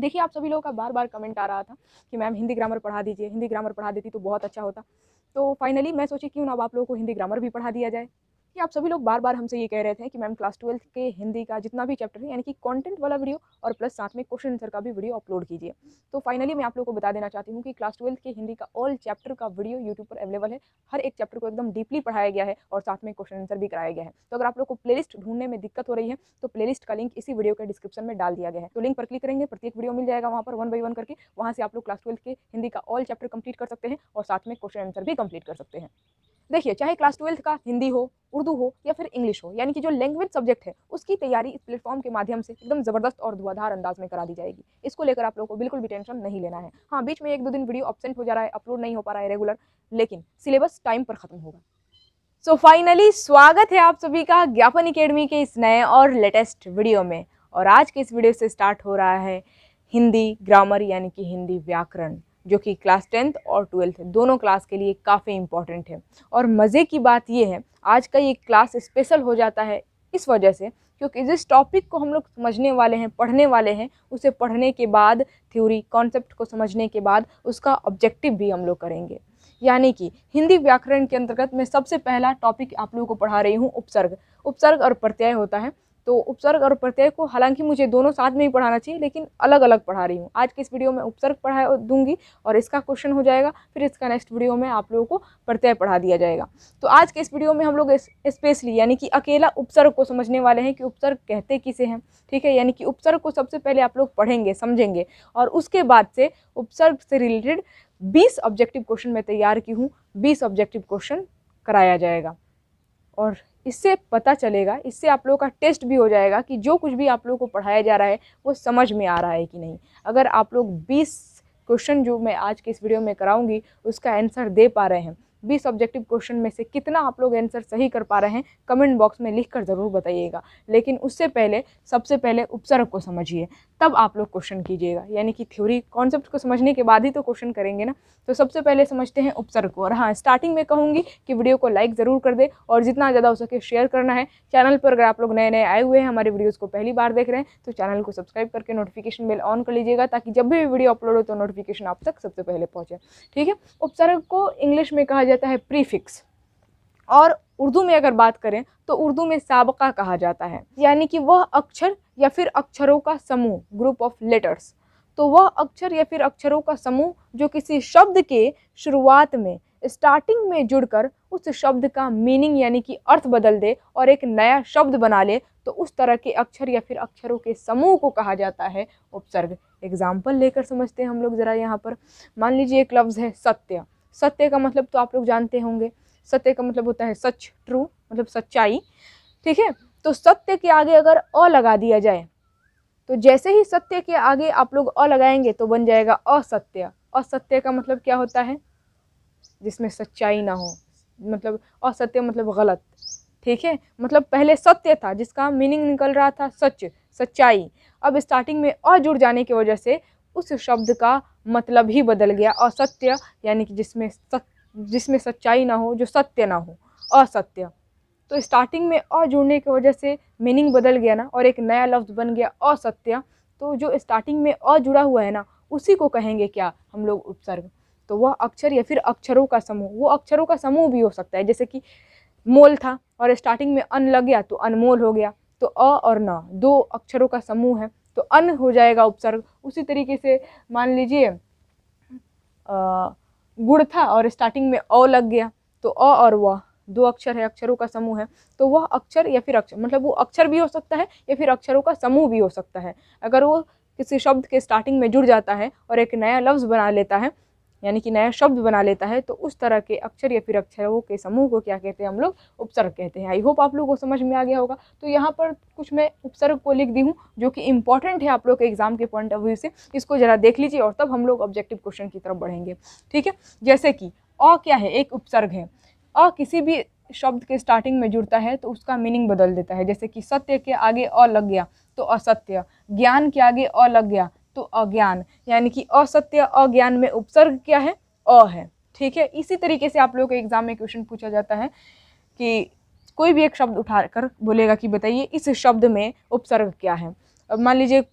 देखिए आप सभी लोगों का बार बार कमेंट आ रहा था कि मैम हिंदी ग्रामर पढ़ा दीजिए हिंदी ग्रामर पढ़ा देती तो बहुत अच्छा होता तो फाइनली मैं सोची क्यों ना अब आप लोगों को हिंदी ग्रामर भी पढ़ा दिया जाए कि आप सभी लोग बार बार हमसे ये कह रहे थे कि मैम क्लास ट्वेल्थ के हिंदी का जितना भी चैप्टर है यानी कि कंटेंट वाला वीडियो और प्लस साथ में क्वेश्चन आंसर का भी वीडियो अपलोड कीजिए तो फाइनली मैं आप लोगों को बता देना चाहती हूँ कि क्लास ट्वेल्थ के हिंदी का ऑल चैप्टर का वीडियो यूट्यूब पर अवेलेबल है हर एक चैप्टर को एकदम डीपली पढ़ाया गया है और साथ में क्वेश्चन आंसर भी कराया गया है तो अगर आप लोग को प्ले ढूंढने में दिक्कत हो रही है तो प्ले का लिंक इसी वीडियो के डिस्क्रिप्शन में डाल दिया गया है तो लिंक पर क्लिक करेंगे प्रत्येक वीडियो मिल जाएगा वहाँ पर वन बाई वन करके वहाँ से आप लोग क्लास ट्वेल्थ के हिंदी का ऑल चैप्टर कंप्लीट कर सकते हैं और साथ में क्वेश्चन आंसर भी कंप्लीट कर सकते हैं देखिए चाहे क्लास ट्वेल्थ का हिंदी हो उर्दू हो या फिर इंग्लिश हो यानी कि जो लैंग्वेज सब्जेक्ट है उसकी तैयारी इस प्लेटफॉर्म के माध्यम से एकदम ज़बरदस्त और धुआधार अंदाज में करा दी जाएगी इसको लेकर आप लोगों को बिल्कुल भी टेंशन नहीं लेना है हाँ बीच में एक दो दिन वीडियो अपसेंट हो जा रहा है अपलोड नहीं हो पा रहा है रेगुलर लेकिन सिलेबस टाइम पर ख़त्म होगा सो फाइनली स्वागत है आप सभी का ज्ञापन अकेडमी के इस नए और लेटेस्ट वीडियो में और आज के इस वीडियो से स्टार्ट हो रहा है हिंदी ग्रामर यानी कि हिंदी व्याकरण जो कि क्लास टेंथ और ट्वेल्थ दोनों क्लास के लिए काफ़ी इम्पॉर्टेंट है और मज़े की बात यह है आज का ये क्लास स्पेशल हो जाता है इस वजह से क्योंकि जिस टॉपिक को हम लोग समझने वाले हैं पढ़ने वाले हैं उसे पढ़ने के बाद थ्योरी कॉन्सेप्ट को समझने के बाद उसका ऑब्जेक्टिव भी हम लोग करेंगे यानी कि हिंदी व्याकरण के अंतर्गत मैं सबसे पहला टॉपिक आप लोगों को पढ़ा रही हूँ उपसर्ग उपसर्ग और प्रत्यय होता है तो उपसर्ग और प्रत्यय को हालांकि मुझे दोनों साथ में ही पढ़ाना चाहिए लेकिन अलग अलग पढ़ा रही हूँ आज के इस वीडियो में उपसर्ग पढ़ा दूंगी और इसका क्वेश्चन हो जाएगा फिर इसका नेक्स्ट वीडियो में आप लोगों को प्रत्यय पढ़ा दिया जाएगा तो आज के इस वीडियो में हम लोग स्पेशली यानी कि अकेला उपसर्ग को समझने वाले हैं कि उपसर्ग कहते किसे हैं ठीक है यानी कि उपसर्ग को सबसे पहले आप लोग पढ़ेंगे समझेंगे और उसके बाद से उपसर्ग से रिलेटेड बीस ऑब्जेक्टिव क्वेश्चन मैं तैयार की हूँ बीस ऑब्जेक्टिव क्वेश्चन कराया जाएगा और इससे पता चलेगा इससे आप लोगों का टेस्ट भी हो जाएगा कि जो कुछ भी आप लोगों को पढ़ाया जा रहा है वो समझ में आ रहा है कि नहीं अगर आप लोग बीस क्वेश्चन जो मैं आज के इस वीडियो में कराऊंगी उसका आंसर दे पा रहे हैं बीस ऑब्जेक्टिव क्वेश्चन में से कितना आप लोग आंसर सही कर पा रहे हैं कमेंट बॉक्स में लिख कर ज़रूर बताइएगा लेकिन उससे पहले सबसे पहले उपसर्ग को समझिए तब आप लोग क्वेश्चन कीजिएगा यानी कि थ्योरी कॉन्सेप्ट को समझने के बाद ही तो क्वेश्चन करेंगे ना तो सबसे पहले समझते हैं उपसर्ग को और हाँ स्टार्टिंग में कहूँगी कि वीडियो को लाइक ज़रूर कर दे और जितना ज़्यादा हो सके शेयर करना है चैनल पर अगर आप लोग नए नए आए हुए हैं हमारे वीडियोज़ को पहली बार देख रहे हैं तो चैनल को सब्सक्राइब करके नोटिफिकेशन बिल ऑन कर लीजिएगा ताकि जब भी वीडियो अपलोड हो तो नोटिफिकेशन आप तक सबसे पहले पहुँचे ठीक है उपसर्ग को इंग्लिश में कहा जाता है प्रीफिक्स और उर्दू में अगर बात करें तो उर्दू में सबका कहा जाता है यानी कि वह अक्षर या फिर अक्षरों का समूह ग्रुप ऑफ लेटर्स तो वह अक्षर या फिर अक्षरों का समूह जो किसी शब्द के शुरुआत में स्टार्टिंग में जुड़कर उस शब्द का मीनिंग यानी कि अर्थ बदल दे और एक नया शब्द बना ले तो उस तरह के अक्षर या फिर अक्षरों के समूह को कहा जाता है उपसर्ग एग्जाम्पल लेकर समझते हैं हम लोग ज़रा यहाँ पर मान लीजिए एक लफ्ज़ है सत्य सत्य का मतलब तो आप लोग जानते होंगे सत्य का मतलब होता है सच ट्रू मतलब सच्चाई ठीक है तो सत्य के आगे अगर अ लगा दिया जाए तो जैसे ही सत्य के आगे आप लोग अ लगाएंगे तो बन जाएगा असत्य असत्य का मतलब क्या होता है जिसमें सच्चाई ना हो मतलब असत्य मतलब गलत ठीक है मतलब पहले सत्य था जिसका मीनिंग निकल रहा था सच सच्चाई अब स्टार्टिंग में अ जुड़ जाने की वजह से उस शब्द का मतलब ही बदल गया असत्य यानी कि जिसमें सत्य जिसमें सच्चाई ना हो जो सत्य ना हो असत्य तो स्टार्टिंग में अ जुड़ने की वजह से मीनिंग बदल गया ना और एक नया लफ्ज़ बन गया असत्य तो जो स्टार्टिंग में अ जुड़ा हुआ है ना उसी को कहेंगे क्या हम लोग उपसर्ग तो वह अक्षर या फिर अक्षरों का समूह वो अक्षरों का समूह भी हो सकता है जैसे कि मोल था और स्टार्टिंग में अन लग गया तो अनमोल हो गया तो अ और न दो अक्षरों का समूह है तो अन हो जाएगा उपसर्ग उसी तरीके से मान लीजिए गुड़ था और स्टार्टिंग में अ लग गया तो अ और वह दो अक्षर है अक्षरों का समूह है तो वह अक्षर या फिर अक्षर मतलब वो अक्षर भी हो सकता है या फिर अक्षरों का समूह भी हो सकता है अगर वो किसी शब्द के स्टार्टिंग में जुड़ जाता है और एक नया लफ्ज़ बना लेता है यानी कि नया शब्द बना लेता है तो उस तरह के अक्षर या फिर अक्षरों के समूह को क्या कहते हैं हम लोग उपसर्ग कहते हैं आई होप आप लोगों को समझ में आ गया होगा तो यहाँ पर कुछ मैं उपसर्ग को लिख दी हूँ जो कि इंपॉर्टेंट है आप लोग के एग्जाम के पॉइंट ऑफ व्यू से इसको ज़रा देख लीजिए और तब हम लोग ऑब्जेक्टिव क्वेश्चन की तरफ बढ़ेंगे ठीक है जैसे कि अ क्या है एक उपसर्ग है अ किसी भी शब्द के स्टार्टिंग में जुड़ता है तो उसका मीनिंग बदल देता है जैसे कि सत्य के आगे अ लग गया तो असत्य ज्ञान के आगे अ लग गया तो अज्ञान यानी कि असत्य अज्ञान में उपसर्ग क्या है अ है ठीक है इसी तरीके से आप लोगों के एग्जाम में क्वेश्चन पूछा जाता है कि कोई भी एक शब्द उठा कर बोलेगा कि बताइए इस शब्द में उपसर्ग क्या है अब मान लीजिए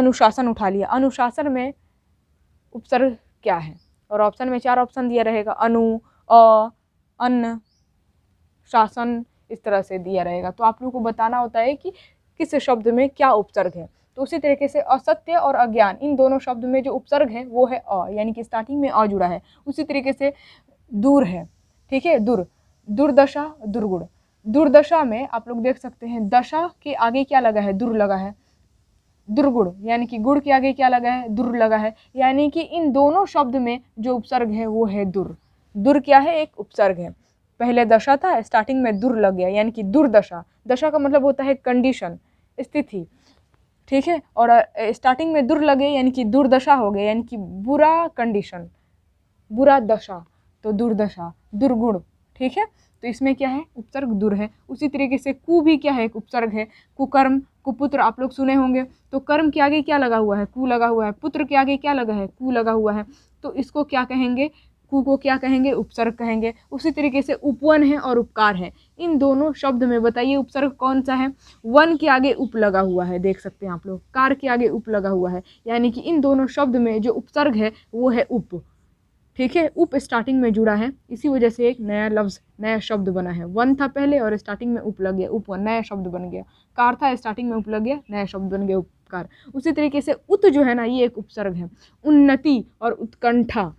अनुशासन उठा लिया अनुशासन में उपसर्ग क्या है और ऑप्शन में चार ऑप्शन दिया रहेगा अनु अ अन्न शासन इस तरह से दिया रहेगा तो आप लोग को बताना होता है कि किस शब्द में क्या उपसर्ग है तो उसी तरीके से असत्य और अज्ञान इन दोनों शब्द में जो उपसर्ग है वो है अ यानी कि स्टार्टिंग में अ जुड़ा है उसी तरीके से दूर है ठीक है दूर दुर्दशा दुर्गुण दुर्दशा में आप लोग देख सकते हैं दशा के आगे क्या लगा है दुर लगा है दुर्गुण यानी कि गुड़ के आगे क्या लगा है दुर लगा है यानी कि इन दोनों शब्द में जो उपसर्ग है वो है दुर दुर क्या है एक उपसर्ग है पहले दशा था स्टार्टिंग में दुर लग गया यानी कि दुर्दशा दशा का मतलब होता है कंडीशन स्थिति ठीक है और स्टार्टिंग में दुर लगे यानी कि दुर्दशा हो गए यानी कि बुरा कंडीशन बुरा दशा तो दुर्दशा दुर्गुण ठीक है तो इसमें क्या है उपसर्ग दुर है उसी तरीके से कु भी क्या है एक उपसर्ग है कुकर्म कुपुत्र आप लोग सुने होंगे तो कर्म के आगे क्या लगा हुआ है कु लगा हुआ है पुत्र के आगे क्या लगा है कु लगा हुआ है तो इसको क्या कहेंगे कु को क्या कहेंगे उपसर्ग कहेंगे उसी तरीके से उपवन है और उपकार है इन दोनों शब्द में बताइए उपसर्ग कौन सा है वन के आगे उप लगा हुआ है देख सकते हैं आप लोग कार के आगे उप लगा हुआ है यानी कि इन दोनों शब्द में जो उपसर्ग है वो है उप ठीक है उप स्टार्टिंग में जुड़ा है इसी वजह से एक नया लफ्ज़ नया शब्द बना है वन था पहले और स्टार्टिंग में उप लग गया उप नया शब्द बन गया कार था स्टार्टिंग में उप लग गया नया शब्द बन गया उपकार उसी तरीके से उत जो है ना ये एक उपसर्ग है उन्नति और उत्कंठा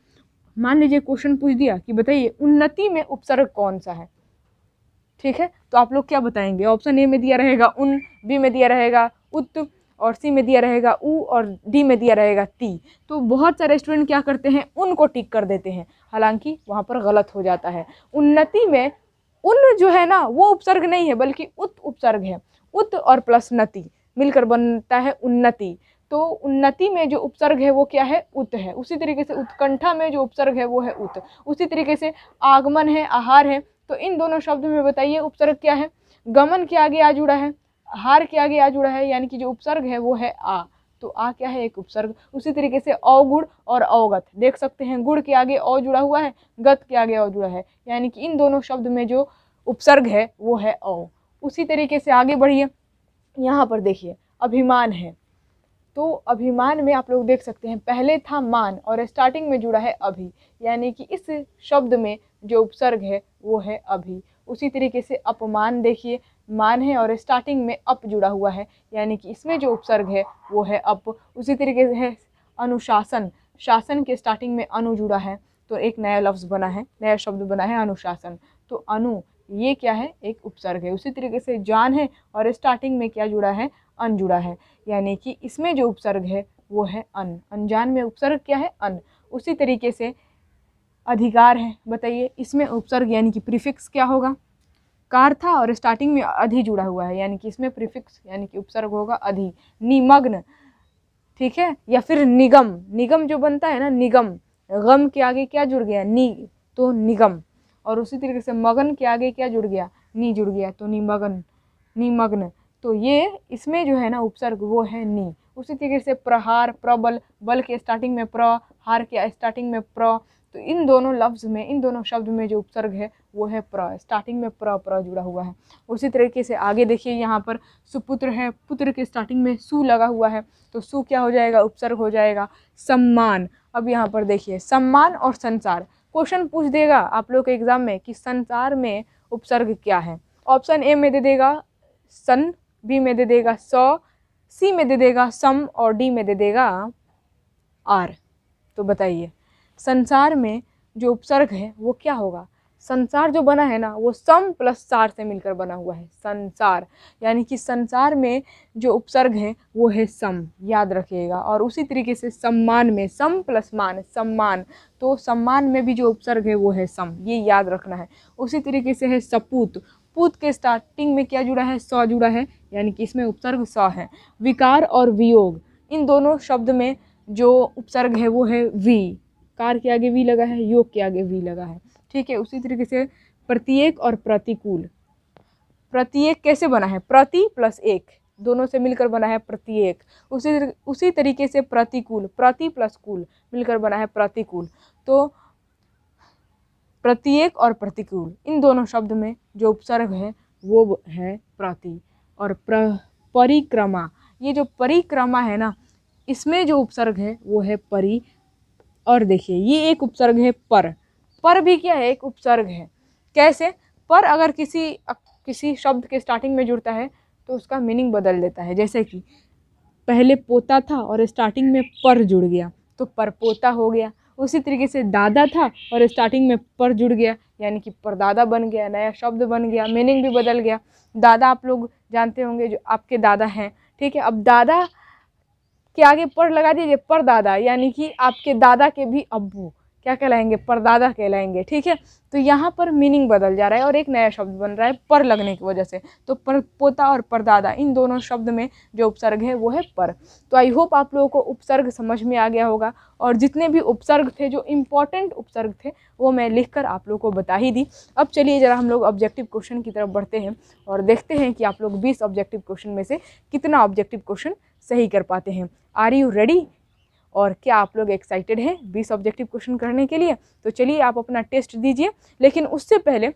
मान लीजिए क्वेश्चन पूछ दिया कि बताइए उन्नति में उपसर्ग कौन सा है ठीक है तो आप लोग क्या बताएंगे ऑप्शन ए में दिया रहेगा उन बी में दिया रहेगा उत और सी में दिया रहेगा ऊ और डी में दिया रहेगा ती तो बहुत सारे स्टूडेंट क्या करते हैं उनको टिक कर देते हैं हालांकि वहाँ पर गलत हो जाता है उन्नति में उन जो है ना वो उपसर्ग नहीं है बल्कि उत उपसर्ग है उत और प्लस नति मिलकर बनता है उन्नति तो उन्नति में जो उपसर्ग है वो क्या है उत है उसी तरीके से उत्कंठा में जो उपसर्ग है वो है उत उसी तरीके से आगमन है आहार है तो इन दोनों शब्दों में बताइए उपसर्ग क्या है गमन के आगे आ जुड़ा है हार के आगे आ जुड़ा है यानी कि जो उपसर्ग है वो है आ तो आ क्या है एक उपसर्ग उसी तरीके से अवगुण और अवगत देख सकते हैं गुड़ के आगे अव जुड़ा हुआ है गत के आगे अव जुड़ा है यानी कि इन दोनों शब्द में जो उपसर्ग है वो है अ उसी तरीके से आगे बढ़िए यहाँ पर देखिए अभिमान है तो अभिमान में आप लोग देख सकते हैं पहले था मान और स्टार्टिंग में जुड़ा है अभी यानी कि इस शब्द में जो उपसर्ग है वो है अभी उसी तरीके से अपमान देखिए मान है और स्टार्टिंग में अप जुड़ा हुआ है यानी कि इसमें जो उपसर्ग है वो है अप उसी तरीके से है अनुशासन शासन के स्टार्टिंग में अनु जुड़ा है तो एक नया लफ्ज़ बना है नया शब्द बना है अनुशासन तो अनु ये क्या है एक उपसर्ग है उसी तरीके से जान है और स्टार्टिंग में क्या जुड़ा है अन जुड़ा है यानी कि इसमें जो उपसर्ग है वो है अन अनजान में उपसर्ग क्या है अन उसी तरीके से अधिकार है बताइए इसमें उपसर्ग यानी कि प्रीफिक्स क्या होगा कार था और स्टार्टिंग में अधि जुड़ा हुआ है यानी कि इसमें प्रीफिक्स यानी कि उपसर्ग होगा अधि निमग्न ठीक है या फिर निगम निगम जो बनता है ना निगम गम के आगे क्या जुड़ गया नी तो निगम और उसी तरीके से मगन के आगे क्या जुड़ गया नी जुड़ गया तो निमग्न निमग्न तो ये इसमें जो है ना उपसर्ग वो है नी उसी तरीके से प्रहार प्रबल बल के स्टार्टिंग में प्र हार के स्टार्टिंग में प्र तो इन दोनों लफ्ज़ में इन दोनों शब्द में जो उपसर्ग है वो है प्र स्टार्टिंग में प्र प्र जुड़ा हुआ है उसी तरीके से आगे देखिए यहाँ पर सुपुत्र है पुत्र के स्टार्टिंग में सु लगा हुआ है तो सु क्या हो जाएगा उपसर्ग हो जाएगा सम्मान अब यहाँ पर देखिए सम्मान और संसार क्वेश्चन पूछ देगा आप लोग के एग्ज़ाम में कि संसार में उपसर्ग क्या है ऑप्शन ए में दे देगा सन बी में दे देगा सौ सी में दे देगा सम और डी में दे देगा आर तो बताइए संसार में जो उपसर्ग है वो क्या होगा संसार जो बना है ना वो सम प्लस सार से मिलकर बना हुआ है संसार यानी कि संसार में जो उपसर्ग है वो है सम याद रखिएगा और उसी तरीके से सम्मान में सम प्लस मान सम्मान तो सम्मान में भी जो उपसर्ग है वो है सम ये याद रखना है उसी तरीके से है सपूत पूत के स्टार्टिंग में क्या जुड़ा है सौ जुड़ा है यानी कि इसमें उपसर्ग सौ है विकार और वियोग इन दोनों शब्द में जो उपसर्ग है वो है वी कार के आगे वी लगा है योग के आगे वी लगा है ठीक है उसी तरीके से प्रत्येक और प्रतिकूल प्रत्येक कैसे बना है प्रति प्लस एक दोनों से मिलकर बना है प्रत्येक उसी उसी तरीके से प्रतिकूल प्रति प्लस कूल मिलकर बना है प्रतिकूल तो प्रत्येक और प्रतिकूल इन दोनों शब्द में जो उपसर्ग है वो है प्रति और प्र परिक्रमा ये जो परिक्रमा है ना इसमें जो उपसर्ग है वो है परि और देखिए ये एक उपसर्ग है पर पर भी क्या है एक उपसर्ग है कैसे पर अगर किसी किसी शब्द के स्टार्टिंग में जुड़ता है तो उसका मीनिंग बदल देता है जैसे कि पहले पोता था और स्टार्टिंग में पर जुड़ गया तो पर पोता हो गया उसी तरीके से दादा था और स्टार्टिंग में पर जुड़ गया यानी कि परदादा बन गया नया शब्द बन गया मीनिंग भी बदल गया दादा आप लोग जानते होंगे जो आपके दादा हैं ठीक है अब दादा के आगे पर लगा दीजिए पर यानी कि आपके दादा के भी अबू क्या कहलाएंगे परदादा कहलाएंगे ठीक है तो यहाँ पर मीनिंग बदल जा रहा है और एक नया शब्द बन रहा है पर लगने की वजह से तो पर पोता और परदादा इन दोनों शब्द में जो उपसर्ग है वो है पर तो आई होप आप लोगों को उपसर्ग समझ में आ गया होगा और जितने भी उपसर्ग थे जो इम्पॉर्टेंट उपसर्ग थे वो मैं लिख कर आप लोग को बता ही दी अब चलिए ज़रा हम लोग ऑब्जेक्टिव क्वेश्चन की तरफ बढ़ते हैं और देखते हैं कि आप लोग बीस ऑब्जेक्टिव क्वेश्चन में से कितना ऑब्जेक्टिव क्वेश्चन सही कर पाते हैं आर यू रेडी और क्या आप लोग एक्साइटेड हैं बीस ऑब्जेक्टिव क्वेश्चन करने के लिए तो चलिए आप अपना टेस्ट दीजिए लेकिन उससे पहले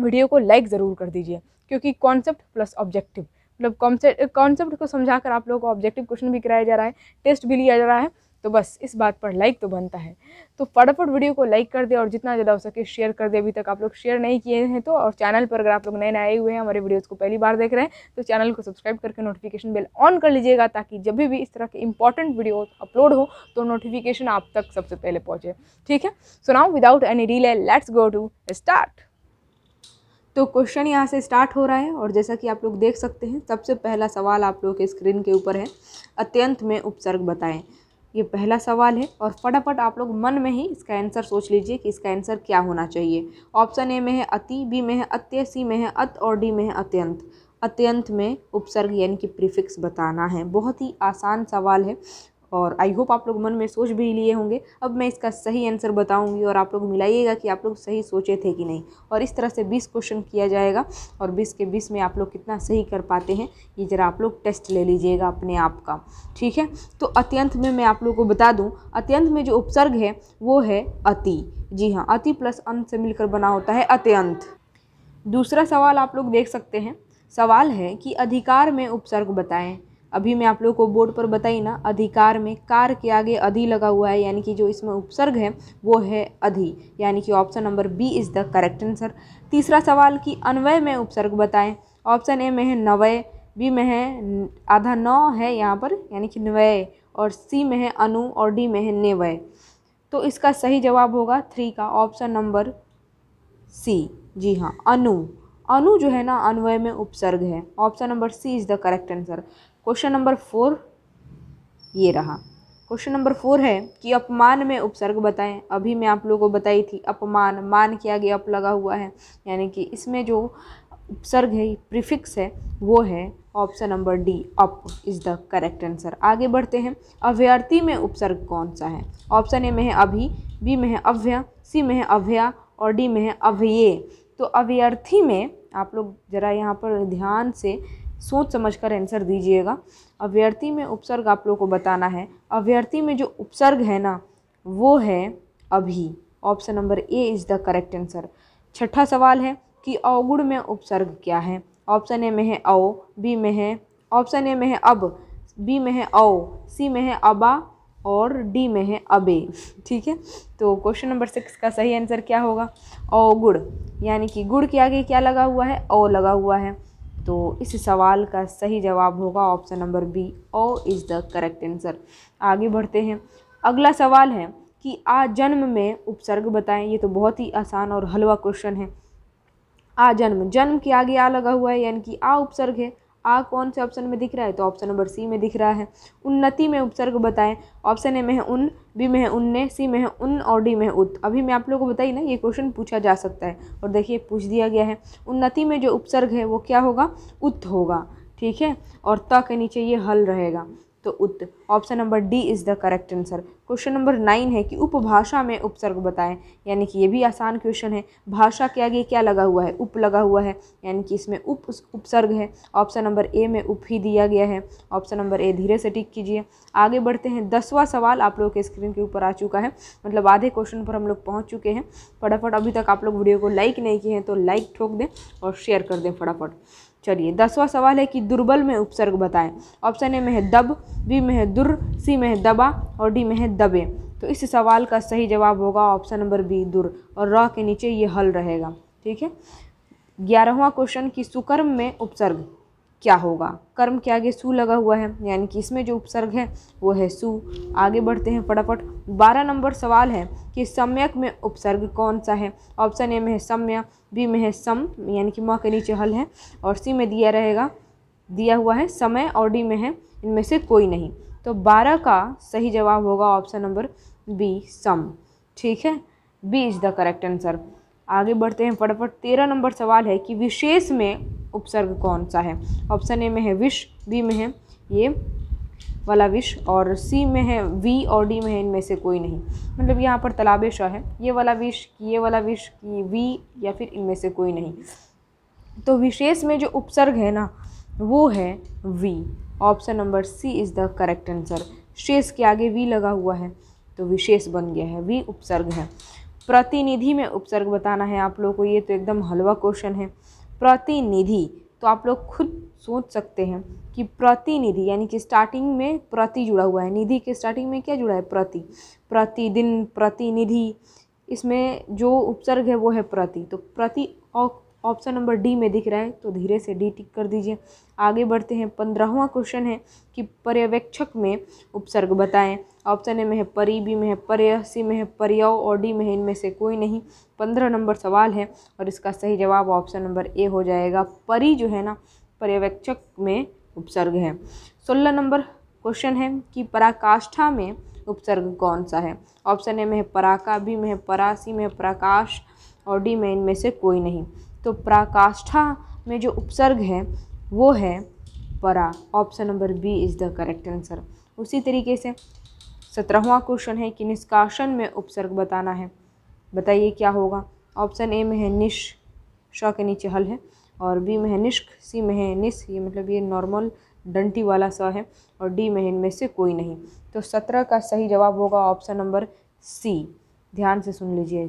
वीडियो को लाइक ज़रूर कर दीजिए क्योंकि कॉन्सेप्ट प्लस ऑब्जेक्टिव मतलब कॉन्सेप्ट कॉन्सेप्ट को समझाकर आप लोगों को ऑब्जेक्टिव क्वेश्चन भी कराया जा रहा है टेस्ट भी लिया जा रहा है तो बस इस बात पर लाइक तो बनता है तो फटाफट वीडियो को लाइक कर दे और जितना ज़्यादा हो सके शेयर कर दे अभी तक आप लोग शेयर नहीं किए हैं तो और चैनल पर अगर आप लोग नए नए आए हुए हैं हमारे वीडियोज़ को पहली बार देख रहे हैं तो चैनल को सब्सक्राइब करके नोटिफिकेशन बेल ऑन कर लीजिएगा ताकि जब भी इस तरह के इंपॉर्टेंट वीडियो अपलोड हो तो नोटिफिकेशन आप तक सबसे पहले पहुँचे ठीक है so now without any delay let's go to start तो क्वेश्चन यहाँ से स्टार्ट हो रहा है और जैसा कि आप लोग देख सकते हैं सबसे पहला सवाल आप लोग के स्क्रीन के ऊपर है अत्यंत में उपसर्ग बताएं ये पहला सवाल है और फटाफट आप लोग मन में ही इसका आंसर सोच लीजिए कि इसका आंसर क्या होना चाहिए ऑप्शन ए में है अति बी में है अत्य सी में है अत और डी में है अत्यंत अत्यंत में उपसर्ग यानी कि प्रीफिक्स बताना है बहुत ही आसान सवाल है और आई होप आप लोग मन में सोच भी लिए होंगे अब मैं इसका सही आंसर बताऊंगी और आप लोग मिलाइएगा कि आप लोग सही सोचे थे कि नहीं और इस तरह से बीस क्वेश्चन किया जाएगा और बीस के बीस में आप लोग कितना सही कर पाते हैं ये ज़रा आप लोग टेस्ट ले लीजिएगा अपने आप का ठीक है तो अत्यंत में मैं आप लोग को बता दूँ अत्यंत में जो उपसर्ग है वो है अति जी हाँ अति प्लस अंत से मिलकर बना होता है अत्यंत दूसरा सवाल आप लोग देख सकते हैं सवाल है कि अधिकार में उपसर्ग बताएं अभी मैं आप लोग को बोर्ड पर बताई ना अधिकार में कार के आगे अधि लगा हुआ है यानी कि जो इसमें उपसर्ग है वो है अधि यानी कि option number B is the correct answer तीसरा सवाल कि अन्वय में उपसर्ग बताएं ऑप्शन ए में है नवय बी में है आधा नौ है यहाँ पर यानी कि नवय और सी में है अनु और डी में है नेवय तो इसका सही जवाब होगा थ्री का ऑप्शन नंबर सी जी हाँ अनु अनु जो है ना अनवय में उपसर्ग है option number C is the correct answer question number four ये रहा क्वेश्चन नंबर फोर है कि अपमान में उपसर्ग बताएं अभी मैं आप लोगों को बताई थी अपमान मान के आगे अप लगा हुआ है यानी कि इसमें जो उपसर्ग है प्रीफिक्स है वो है option number D up is the correct answer आगे बढ़ते हैं अभ्यर्थी में उपसर्ग कौन सा है ऑप्शन ए में है अभी बी में है अभ्य सी में है अभ्या और डी में है अभ्ये तो अभ्यर्थी में आप लोग ज़रा यहाँ पर ध्यान से सोच समझ कर आंसर दीजिएगा अभ्यर्थी में उपसर्ग आप लोग को बताना है अभ्यर्थी में जो उपसर्ग है ना वो है अभी option number A is the correct answer छठा सवाल है कि अवगुण में उपसर्ग क्या है ऑप्शन ए में है औ बी में है ऑप्शन ए में है अब बी में है औ सी में है अबा और डी में है अबे ठीक है तो क्वेश्चन नंबर सिक्स का सही आंसर क्या होगा औ गुड़ यानी कि गुड़ के आगे क्या लगा हुआ है औ लगा हुआ है तो इस सवाल का सही जवाब होगा option number B oh is the correct answer आगे बढ़ते हैं अगला सवाल है कि आ जन्म में उपसर्ग बताएं ये तो बहुत ही आसान और हलवा क्वेश्चन है आ जन्म जन्म के आगे आ लगा हुआ है यानी कि आ उपसर्ग है आ कौन से ऑप्शन में दिख रहा है तो ऑप्शन नंबर सी में दिख रहा है उन्नति में उपसर्ग बताएं ऑप्शन ए में है उन बी में है उन्ने सी में है उन और डी में है उत अभी मैं आप लोगों को बताई ना ये क्वेश्चन पूछा जा सकता है और देखिए पूछ दिया गया है उन्नति में जो उपसर्ग है वो क्या होगा उत होगा ठीक है और त के नीचे ये हल रहेगा तो उत option number D is the correct answer question number nine है कि उपभाषा में उपसर्ग बताएं यानी कि ये भी आसान क्वेश्चन है भाषा के आगे क्या लगा हुआ है उप लगा हुआ है यानी कि इसमें उप उपसर्ग है ऑप्शन नंबर ए में उप ही दिया गया है ऑप्शन नंबर ए धीरे से टिक कीजिए आगे बढ़ते हैं दसवां सवाल आप लोग के स्क्रीन के ऊपर आ चुका है मतलब आधे क्वेश्चन पर हम लोग पहुँच चुके हैं फटाफट अभी तक आप लोग वीडियो को लाइक नहीं किए हैं तो लाइक ठोक दें और शेयर कर दें फटाफट चलिए दसवां सवाल है कि दुर्बल में उपसर्ग बताएं ऑप्शन ए में है दब बी में है दुर सी में है दबा और डी में है दबे तो इस सवाल का सही जवाब होगा ऑप्शन नंबर बी दुर और र के नीचे ये हल रहेगा ठीक है ग्यारहवा क्वेश्चन कि सुकर्म में उपसर्ग क्या होगा कर्म के आगे सु लगा हुआ है यानी कि इसमें जो उपसर्ग है वो है सु आगे बढ़ते हैं फटाफट बारह नंबर सवाल है कि सम्यक में उपसर्ग कौन सा है ऑप्शन ए में है सम्य बी में है सम यानी कि माँ के नीचे हल है और सी में दिया रहेगा दिया हुआ है समय और डी में है इनमें से कोई नहीं तो बारह का सही जवाब होगा ऑप्शन नंबर बी सम ठीक है B is the correct answer आगे बढ़ते हैं फटाफट तेरह नंबर सवाल है कि विशेष में उपसर्ग कौन सा है ऑप्शन ए में है विष बी में है ये वाला विष और सी में है वी और डी में है इनमें से कोई नहीं मतलब यहाँ पर तलाब शाह है ये वाला विष ये वाला विष की वी या फिर इनमें से कोई नहीं तो विशेष में जो उपसर्ग है ना वो है वी option number C is the correct answer शेष के आगे वी लगा हुआ है तो विशेष बन गया है वी उपसर्ग है प्रतिनिधि में उपसर्ग बताना है आप लोगों को ये तो एकदम हलवा क्वेश्चन है प्रतिनिधि तो आप लोग खुद सोच सकते हैं कि प्रतिनिधि यानी कि स्टार्टिंग में प्रति जुड़ा हुआ है निधि के स्टार्टिंग में क्या जुड़ा है प्रति प्रतिदिन प्रतिनिधि इसमें जो उपसर्ग है वो है प्रति तो प्रति और ऑप्शन नंबर डी में दिख रहा है तो धीरे से डी टिक कर दीजिए आगे बढ़ते हैं पंद्रहवा क्वेश्चन है कि पर्यवेक्षक में उपसर्ग बताएं ऑप्शन ए में है परी बी में है पर्य सी में है पर्यव और डी में है इनमें से कोई नहीं पंद्रह नंबर सवाल है और इसका सही जवाब ऑप्शन नंबर ए हो जाएगा परी जो है ना पर्यवेक्षक में उपसर्ग है सोलह नंबर क्वेश्चन है कि पराकाष्ठा में उपसर्ग कौन सा है ऑप्शन ए में है पराका बी में है परासी में है प्रकाश और डी में इनमें से कोई नहीं तो प्राकाष्ठा में जो उपसर्ग है वो है परा option number B is the correct answer उसी तरीके से सत्रहवा क्वेश्चन है कि निष्कासन में उपसर्ग बताना है बताइए क्या होगा ऑप्शन ए में है निश श के नीचे हल है और बी में है निष्क सी में है निस ये मतलब ये नॉर्मल डंटी वाला स है और डी में इनमें से कोई नहीं तो सत्रह का सही जवाब होगा ऑप्शन नंबर सी ध्यान से सुन लीजिए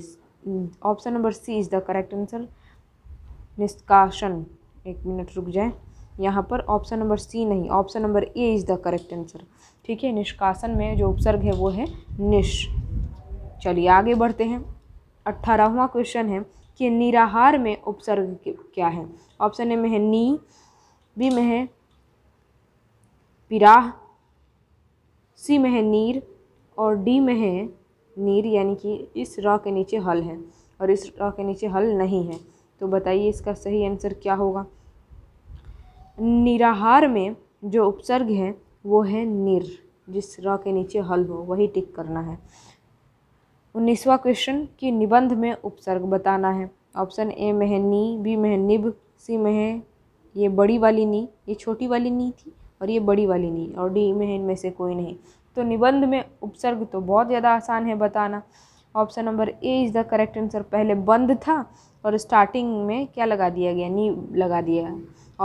option number C is the correct answer निष्कासन एक मिनट रुक जाए यहाँ पर ऑप्शन नंबर सी नहीं option number A is the correct answer ठीक है निष्कासन में जो उपसर्ग है वो है निश चलिए आगे बढ़ते हैं अट्ठारहवा क्वेश्चन है कि निराहार में उपसर्ग क्या है ऑप्शन ए में है नी बी में है पिराह सी में है नीर और डी में है नीर यानी कि इस र के नीचे हल है और इस र के नीचे हल नहीं है तो बताइए इसका सही आंसर क्या होगा निराहार में जो उपसर्ग है वो है निर जिस र के नीचे हल हो वही टिक करना है उन्नीसवा क्वेश्चन कि निबंध में उपसर्ग बताना है ऑप्शन ए में है नी बी में है निब सी में है ये बड़ी वाली नी ये छोटी वाली नी थी और ये बड़ी वाली नी और डी में है इनमें से कोई नहीं तो निबंध में उपसर्ग तो बहुत ज़्यादा आसान है बताना option number A is the correct answer पहले बंद था और स्टार्टिंग में क्या लगा दिया गया नी लगा दिया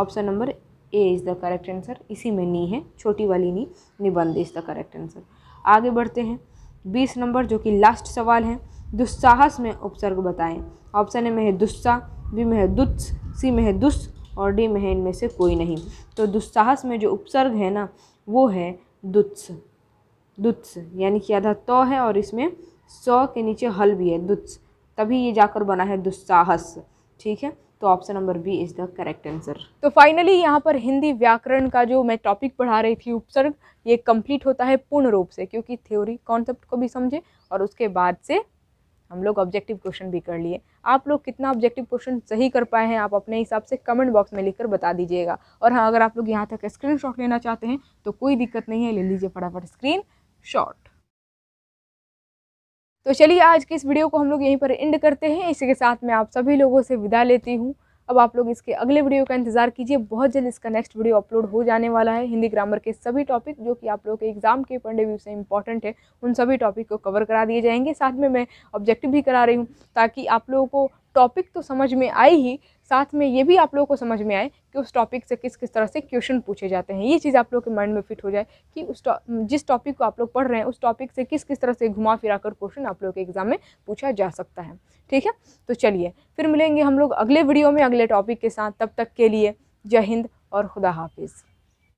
option number A is the correct answer इसी में नी है छोटी वाली नी निबंध इज़ द करेक्ट आंसर आगे बढ़ते हैं बीस नंबर जो कि लास्ट सवाल है दुस्साहस में उपसर्ग बताएं ऑप्शन ए में है दुस्सा बी में है दुत्स सी में है दुस् और डी में है इनमें से कोई नहीं तो दुस्साहस में जो उपसर्ग है ना वो है दुत्स दुत्स यानी कि आधा तो है और इसमें सौ के नीचे हल भी है दुत्स तभी ये जाकर बना है दुस्साहस ठीक है तो option number B is the correct answer तो फाइनली यहाँ पर हिंदी व्याकरण का जो मैं टॉपिक पढ़ा रही थी उपसर्ग ये कंप्लीट होता है पूर्ण रूप से क्योंकि थ्योरी कॉन्सेप्ट को भी समझे और उसके बाद से हम लोग ऑब्जेक्टिव क्वेश्चन भी कर लिए आप लोग कितना ऑब्जेक्टिव क्वेश्चन सही कर पाए हैं आप अपने हिसाब से कमेंट बॉक्स में लिखकर बता दीजिएगा और हाँ अगर आप लोग यहाँ तक स्क्रीन लेना चाहते हैं तो कोई दिक्कत नहीं है ले लीजिए फटाफट स्क्रीन शॉट तो चलिए आज के इस वीडियो को हम लोग यहीं पर एंड करते हैं इसी के साथ मैं आप सभी लोगों से विदा लेती हूँ अब आप लोग इसके अगले वीडियो का इंतजार कीजिए बहुत जल्द इसका नेक्स्ट वीडियो अपलोड हो जाने वाला है हिंदी ग्रामर के सभी टॉपिक जो कि आप लोगों के एग्जाम के पॉइंट ऑफ व्यू से इंपॉर्टेंट है उन सभी टॉपिक को कवर करा दिए जाएंगे साथ में मैं ऑब्जेक्टिव भी करा रही हूँ ताकि आप लोगों को टॉपिक तो समझ में आए ही साथ में ये भी आप लोगों को समझ में आए कि उस टॉपिक से किस किस तरह से क्वेश्चन पूछे जाते हैं ये चीज़ आप लोग के माइंड में फिट हो जाए कि उस जिस टॉपिक को आप लोग पढ़ रहे हैं उस टॉपिक से किस किस तरह से घुमा फिरा कर क्वेश्चन आप लोग के एग्जाम में पूछा जा सकता है ठीक है तो चलिए फिर मिलेंगे हम लोग अगले वीडियो में अगले टॉपिक के साथ तब तक के लिए जय हिंद और खुदा हाफिज़